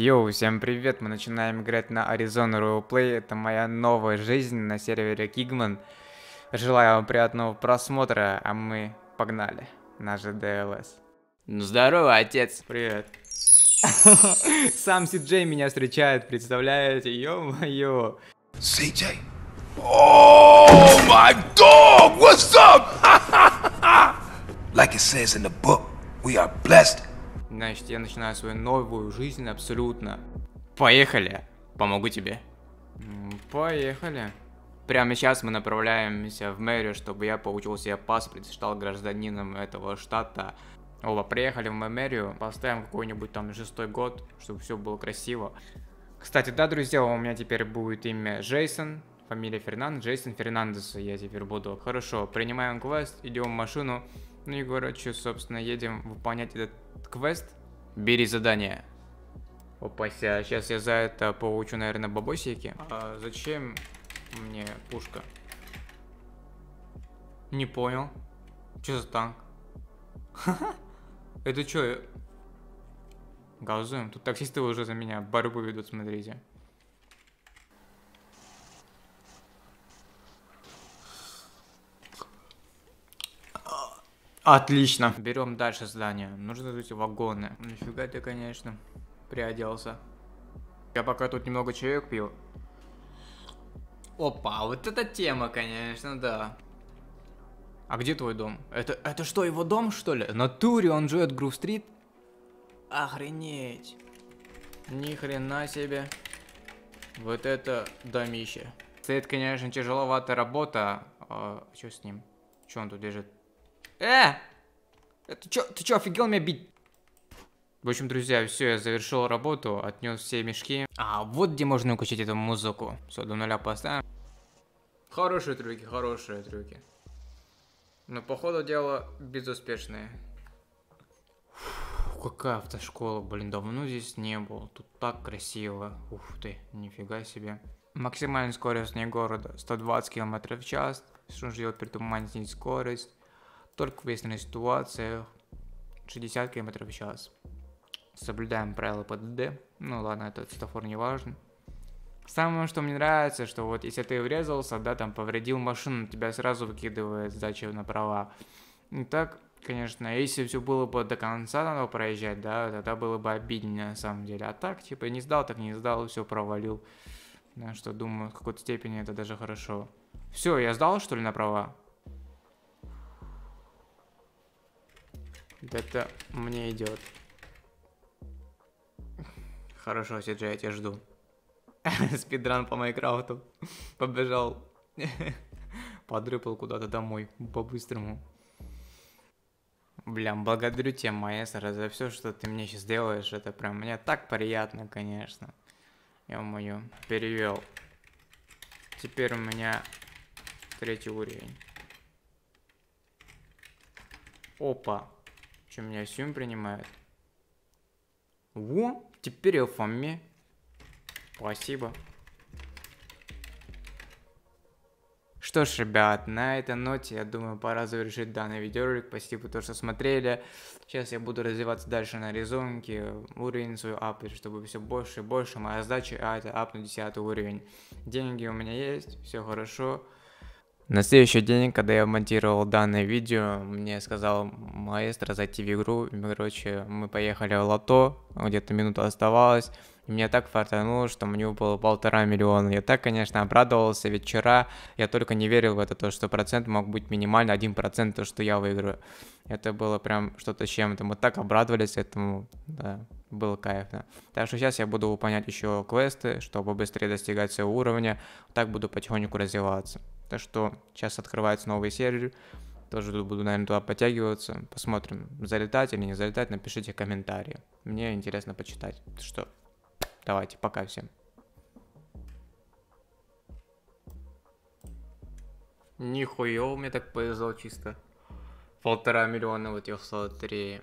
Йоу, всем привет, мы начинаем играть на Arizona Roleplay, это моя новая жизнь на сервере Kigman. Желаю вам приятного просмотра, а мы погнали, на ДЛС. Ну здорово, отец. Привет. Сам Си Джей меня встречает, представляете, ё-моё. Си Джей. Oh my dog, what's up? like it says in the book, we are blessed Значит, я начинаю свою новую жизнь абсолютно. Поехали, помогу тебе. Поехали. Прямо сейчас мы направляемся в мэрию, чтобы я получил себе паспорт, стал гражданином этого штата. Оба, приехали в мэрию, поставим какой-нибудь там шестой год, чтобы все было красиво. Кстати, да, друзья, у меня теперь будет имя Джейсон, фамилия Фернандес, Джейсон Фернандес я теперь буду. Хорошо, принимаем квест, идем в машину, ну и, говорю, а что собственно, едем выполнять этот квест. Бери задание. Опася, сейчас я за это получу, наверное, бабосики. А зачем мне пушка? Не понял. Что за танк? Это что? Газуем. Тут таксисты уже за меня борьбу ведут, смотрите. Отлично. Берем дальше здание. Нужно эти вагоны. Нифига ты, конечно, приоделся. Я пока тут немного человек пью. Опа, вот эта тема, конечно, да. А где твой дом? Это, это что, его дом, что ли? На туре он живет Грув-стрит? Охренеть. Ни хрена себе. Вот это домище. Стоит, конечно, тяжеловатая работа. А, что с ним? Что он тут лежит? Э! Ты чё, ты чё, офигел меня бить? В общем, друзья, все, я завершил работу, отнес все мешки. А вот где можно укачать эту музыку. Все, до нуля поставим. Хорошие трюки, хорошие трюки. Но походу дело безуспешное. безуспешные. какая автошкола, блин, давно здесь не был. Тут так красиво. Ух ты, нифига себе. Максимальная скорость вне города 120 км в час. Что делать, притуманить скорость? только в выясненных ситуациях 60 км в час. Соблюдаем правила ПДД. Ну ладно, этот светофор не важен. Самое, что мне нравится, что вот если ты врезался, да, там повредил машину, тебя сразу выкидывает сдача на права. И так, конечно, если все было бы до конца надо проезжать, да, тогда было бы обиднее на самом деле. А так, типа, не сдал, так не сдал, все провалил. Да, что думаю, в какой-то степени это даже хорошо. Все, я сдал, что ли, на права? Это мне идет. Хорошо, Сиджи, я тебя жду. Спидран по Майнкрафту. Побежал. Подрыпал куда-то домой. По-быстрому. Блям, благодарю тебя, маэстро, за все, что ты мне сейчас делаешь. Это прям мне так приятно, конечно. Я мою перевел. Теперь у меня третий уровень. Опа. Чем меня Сюм принимает? Во, теперь Элфами. Спасибо. Что ж, ребят, на этой ноте, я думаю, пора завершить данный видеоролик. Спасибо, то, что смотрели. Сейчас я буду развиваться дальше на резонке, уровень свой апать, чтобы все больше и больше. Моя задача а, это апнуть 10 уровень. Деньги у меня есть, все хорошо. На следующий день, когда я монтировал данное видео, мне сказал маэстро зайти в игру. Короче, мы поехали в лото, где-то минута оставалась. И меня так фартануло, что у него было полтора миллиона. Я так, конечно, обрадовался, ведь вчера я только не верил в это, то, что процент мог быть минимально один процент, то, что я выиграю. Это было прям что-то с чем-то. Мы так обрадовались этому, да, было кайфно. Так что сейчас я буду выполнять еще квесты, чтобы быстрее достигать своего уровня. Так буду потихоньку развиваться. Так что сейчас открывается новый сервер. Тоже буду, наверное, туда подтягиваться. Посмотрим, залетать или не залетать. Напишите комментарии. Мне интересно почитать. Что? Давайте, пока всем. Нихуя, у меня так повезло чисто. Полтора миллиона вот этих лотереи.